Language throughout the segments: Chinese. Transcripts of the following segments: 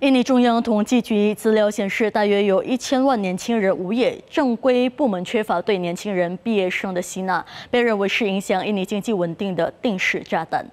印尼中央统计局资料显示，大约有一千万年轻人无业，正规部门缺乏对年轻人毕业生的吸纳，被认为是影响印尼经济稳定的定时炸弹。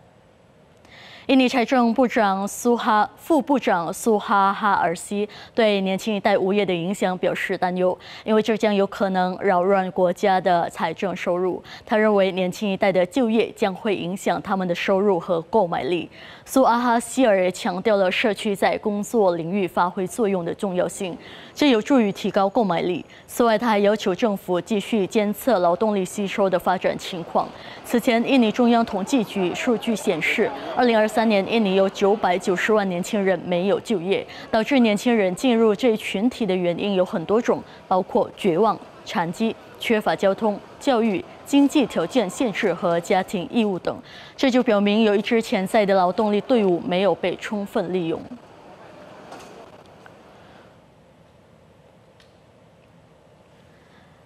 印尼财政部长苏哈副部长苏哈哈尔西对年轻一代无业的影响表示担忧，因为这将有可能扰乱国家的财政收入。他认为，年轻一代的就业将会影响他们的收入和购买力。苏阿哈希尔也强调了社区在工作领域发挥作用的重要性，这有助于提高购买力。此外，他还要求政府继续监测劳动力吸收的发展情况。此前，印尼中央统计局数据显示，二零二。三年，印尼有九百九十万年轻人没有就业，导致年轻人进入这一群体的原因有很多种，包括绝望、残疾、缺乏交通、教育、经济条件限制和家庭义务等。这就表明有一支潜在的劳动力队伍没有被充分利用。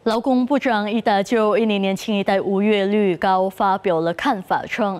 劳工部长伊达就印尼年轻一代无业率高发表了看法称。